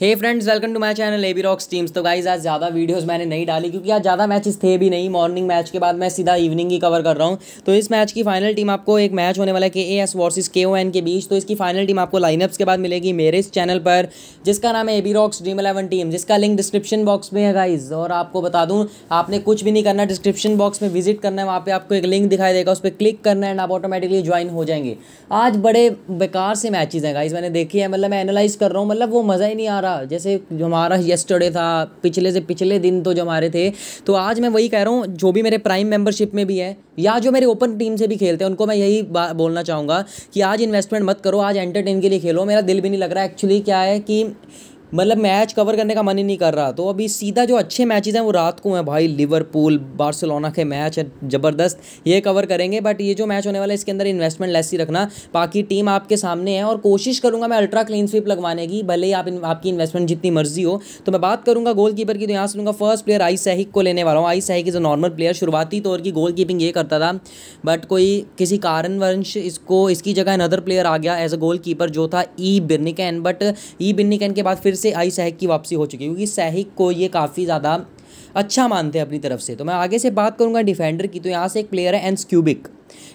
hey friends welcome to my channel AB Rocks teams तो guys आज ज़्यादा videos मैंने नहीं डाली क्योंकि आज ज़्यादा मैचेस थे भी नहीं मॉर्निंग मैच के बाद मैं सीधा इवनिंग ही कवर कर रहा हूँ तो इस मैच की फाइनल टीम आपको एक मैच होने वाला है के ए एस वर्सेज के ओ एन के बीच तो इसकी फाइनल टीम आपको लाइनअप्स के बाद मिलेगी मेरे इस चैनल पर जिसका नाम है AB Rocks Dream Eleven team जिसका लिंक डिस्क्रिप्शन बॉक्स में है गाइज और आपको बता दूँ आपने कुछ भी नहीं करना डिस्क्रिप्शन बॉक्स में विजिट करना है वहाँ पर आपको एक लिंक दिखाई देगा उस पर क्लिक करना है एंड आप ऑटोमेटिकली ज्वाइन हो जाएंगे आज बड़े बेकार से मैचेज हैं गाइज मैंने देखी है मतलब मैं एनालाइज कर रहा हूँ मतलब वो मज़ा ही नहीं आ रहा हमारा जैसे जो हमारा येस्टरडे था पिछले से पिछले दिन तो जो हमारे थे तो आज मैं वही कह रहा हूँ जो भी मेरे प्राइम मेंबरशिप में भी है या जो मेरे ओपन टीम से भी खेलते हैं उनको मैं यही बोलना चाहूँगा कि आज इन्वेस्टमेंट मत करो आज एंटरटेन के लिए खेलो मेरा दिल भी नहीं लग रहा एक्चुअली क्या है कि मतलब मैच कवर करने का मन ही नहीं कर रहा तो अभी सीधा जो अच्छे मैचेस हैं वो रात को हैं भाई लिवरपूल बार्सिलोना के मैच है ज़बरदस्त ये कवर करेंगे बट ये जो मैच होने वाला है इसके अंदर इन्वेस्टमेंट लेस ही रखना बाकी टीम आपके सामने है और कोशिश करूँगा मैं अल्ट्रा क्लीन स्वीप लगवाने की भले ही आप इन, आपकी इन्वेस्टमेंट जितनी मर्जी हो तो मैं बात करूँगा गोल कीपर की तो यहाँ सुनूंगा फर्स्ट प्लेयर आई सहिक को लेने वाला हूँ आई सहिक इज़ अ नॉर्मल प्लेयर शुरुआती तौर की गोल कीपिंग ये करता था बट कोई किसी कारणवंश इसको इसकी जगह अनदर प्लेयर आ गया एज अ गोल कीपर जो था ई बिरनिकैन बट ई बिरनिकैन के बाद फिर से आई सहक की वापसी हो चुकी है क्योंकि सहक को ये काफ़ी ज़्यादा अच्छा मानते हैं अपनी तरफ से तो मैं आगे से बात करूँगा डिफेंडर की तो यहाँ से एक प्लेयर है एंस क्यूबिक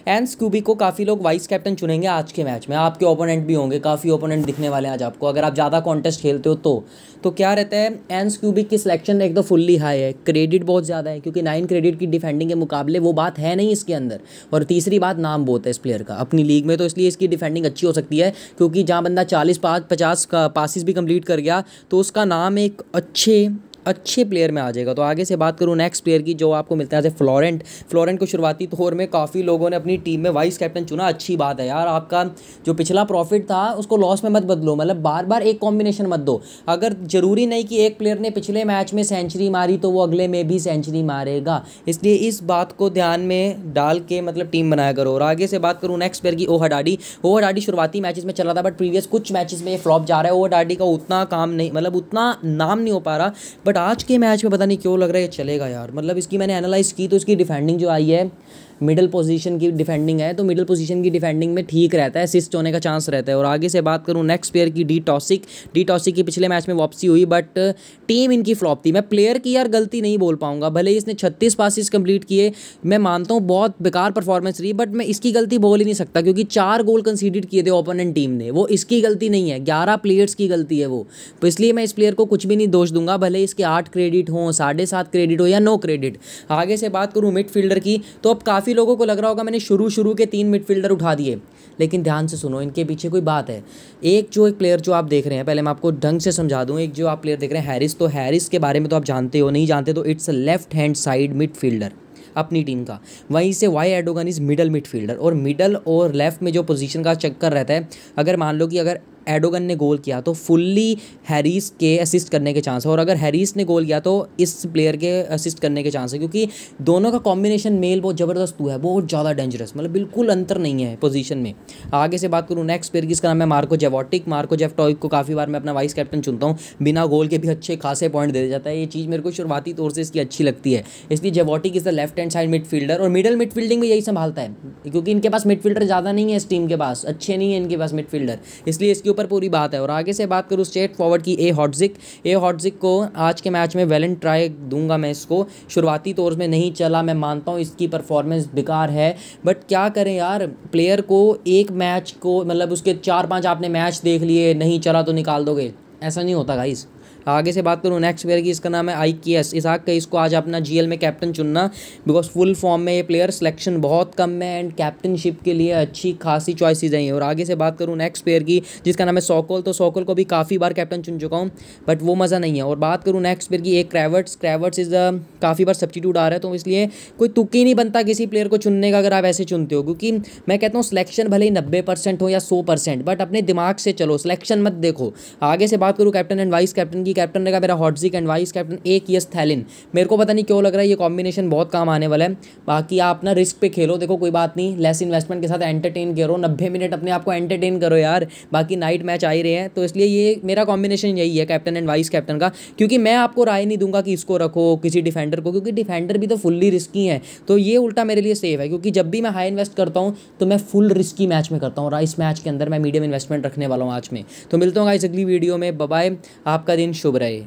एंस क्यूबिक को काफ़ी लोग वाइस कैप्टन चुनेंगे आज के मैच में आपके ओपोनेंट भी होंगे काफ़ी ओपोनेंट दिखने वाले हैं आज आपको अगर आप ज़्यादा कॉन्टेस्ट खेलते हो तो तो क्या रहता है एंस क्यूबिक की सिलेक्शन एक तो फुल्ली हाई है क्रेडिट बहुत ज़्यादा है क्योंकि नाइन क्रेडिट की डिफेंडिंग के मुकाबले वो बात है नहीं इसके अंदर और तीसरी बात नाम बहुत है इस प्लेयर का अपनी लीग में तो इसलिए इसकी डिफेंडिंग अच्छी हो सकती है क्योंकि जहाँ बंदा चालीस पाँच पचास पासिस भी कम्प्लीट कर गया तो उसका नाम एक अच्छे अच्छे प्लेयर में आ जाएगा तो आगे से बात करूँ नेक्स्ट प्लेयर की जो आपको मिलता है फ्लोरेंट फ्लोरेंट को शुरुआती तौर में काफ़ी लोगों ने अपनी टीम में वाइस कैप्टन चुना अच्छी बात है यार आपका जो पिछला प्रॉफिट था उसको लॉस में मत बदलो मतलब बार बार एक कॉम्बिनेशन मत दो अगर ज़रूरी नहीं कि एक प्लेयर ने पिछले मैच में सेंचुरी मारी तो वो अगले में भी सेंचुरी मारेगा इसलिए इस बात को ध्यान में डाल के मतलब टीम बनाया करो और आगे से बात करूँ नेक्स्ट प्लेयर की ओ हडाडी ओ डाडी शुरुआती मैचेस में चला था बट प्रीवियस कुछ मैचेस में ये फ्लॉप जा रहा है ओ हडाडी का उतना काम नहीं मतलब उतना नाम नहीं हो पा रहा बट बट आज के मैच में पता नहीं क्यों लग रहा है चलेगा यार मतलब इसकी मैंने एनालाइज की तो इसकी डिफेंडिंग जो आई है मिडिल पोजीशन की डिफेंडिंग है तो मिडिल पोजीशन की डिफेंडिंग में ठीक रहता है असिस्ट होने का चांस रहता है और आगे से बात करूँ नेक्स्ट प्लेयर की डी टॉसिक डी टॉसिक की पिछले मैच में वापसी हुई बट टीम इनकी फ्लॉप थी मैं प्लेयर की यार गलती नहीं बोल पाऊंगा भले ही इसने छत्तीस पासिस कंप्लीट किए मैं मानता हूँ बहुत बेकार परफॉर्मेंस रही बट मैं इसकी गलती बोल ही नहीं सकता क्योंकि चार गोल कंसीडिड किए थे ओपोनेंट टीम ने वो इसकी गलती नहीं है ग्यारह प्लेयर्स की गलती है वो तो इसलिए मैं इस प्लेयर को कुछ भी नहीं दोष दूंगा भले इसके आठ क्रेडिट हों साढ़े सात क्रेडिट हो या नो क्रेडिट आगे से बात करूँ मिडफील्डर की तो अब काफ़ी काफ़ी लोगों को लग रहा होगा मैंने शुरू शुरू के तीन मिडफील्डर उठा दिए लेकिन ध्यान से सुनो इनके पीछे कोई बात है एक जो एक प्लेयर जो आप देख रहे हैं पहले मैं आपको ढंग से समझा दूँ एक जो आप प्लेयर देख रहे हैं हैरिस तो हैरिस के बारे में तो आप जानते हो नहीं जानते तो it's left hand side midfielder अपनी टीम का वहीं से Y Erdogan is middle midfielder और मिडल और लेफ्ट में जो पोजीशन का चक्कर रहता है अगर मान लो कि अगर एडोगन ने गोल किया तो फुल्ली हैरिस के असिस्ट करने के चांस है और अगर हैरिस ने गोल किया तो इस प्लेयर के असिस्ट करने के चांस है क्योंकि दोनों का कॉम्बिनेशन मेल बहुत ज़बरदस्त हुआ है बहुत ज़्यादा डेंजरस मतलब बिल्कुल अंतर नहीं है पोजीशन में आगे से बात करूँ नेक्स्ट प्लेयर जिसका नाम है मार्को जेवॉटिक मार्को जेफटॉइक को काफ़ी बार मैं अपना वाइस कैप्टन चुनता हूँ बिना गोल के भी अच्छे खासे पॉइंट दे जाता है ये चीज़ मेरे को शुरुआती तौर से इसकी अच्छी लगती है इसलिए जेवॉटिक is the left hand side midfielder और मिडल मिडफील्डिंग भी यही संभालता है क्योंकि इनके पास मिडफील्डर ज़्यादा नहीं है इस टीम के पास अच्छे नहीं है इनके पास मिडफील्डर इसलिए इसके ऊपर पूरी बात है और आगे से बात करूँ स्ट्रेट फॉरवर्ड की ए हॉटजिक ए हॉटजिक को आज के मैच में वेलेंट ट्राई दूंगा मैं इसको शुरुआती तौर में नहीं चला मैं मानता हूँ इसकी परफॉर्मेंस बेकार है बट क्या करें यार प्लेयर को एक मैच को मतलब उसके चार पाँच आपने मैच देख लिए नहीं चला तो निकाल दोगे ऐसा नहीं होता गाइज़ आगे से बात करूँ नेक्स्ट प्लेयर की इसका नाम है आई के एस इसहाक का इसको आज अपना जी में कैप्टन चुनना बिकॉज फुल फॉर्म में ये प्लेयर सिलेक्शन बहुत कम है एंड कैप्टनशिप के लिए अच्छी खासी चॉइसिस हैं और आगे से बात करूँ नेक्स्ट प्लेयर की जिसका नाम है सोकोल तो सोकोल को भी काफ़ी बार कैप्टन चुन चुका हूँ बट वो मज़ा नहीं है और बात करूँ नेक्स्ट प्लेयर की एक क्रैवर्ट्स क्रैवर्ट्स इज़ काफ़ी बार सब्सिट्यूट आ रहा है तो इसलिए कोई तुक ही नहीं बनता किसी प्लेयर को चुनने का अगर आप ऐसे चुनते हो क्योंकि मैं कहता हूँ सिलेक्शन भले ही नब्बे परसेंट हो या सौ परसेंट बट अपने दिमाग से चलो सिलेक्शन मत देखो आगे से बात करूँ कैप्टन एंड वाइस कैप्टन की कैप्टन रहेगा मेरा हॉटजिक एंड वाइस कैप्टन एक यस थैलिन मेरे को पता नहीं क्यों लग रहा है ये कॉम्बिनेशन बहुत काम आने वाला है बाकी आप ना रिस्क पे खेलो देखो कोई बात नहीं लेस इन्वेस्टमेंट के साथ एंटरटेन करो नब्बे मिनट अपने आप को एंटरटेन करो यार बाकी नाइट मैच आ ही रहे हैं तो इसलिए ये मेरा कॉम्बिनेशन यही है कैप्टन एंड वाइस कैप्टन का क्योंकि मैं आपको राय नहीं दूंगा कि इसको रखो किसी डिफेंडर को क्योंकि डिफेंडर भी तो फुल्ली रिस्की है तो ये उल्टा मेरे लिए सेफ है क्योंकि जब भी मैं हाई इन्वेस्ट करता हूँ तो मैं फुल रिस्की मैच में करता हूँ और इस मैच के अंदर मैं मीडियम इन्वेस्टमेंट रखने वाला हूँ आज में तो मिलता हूँ इस अगली वीडियो में बाय आपका दिन शुभ रहे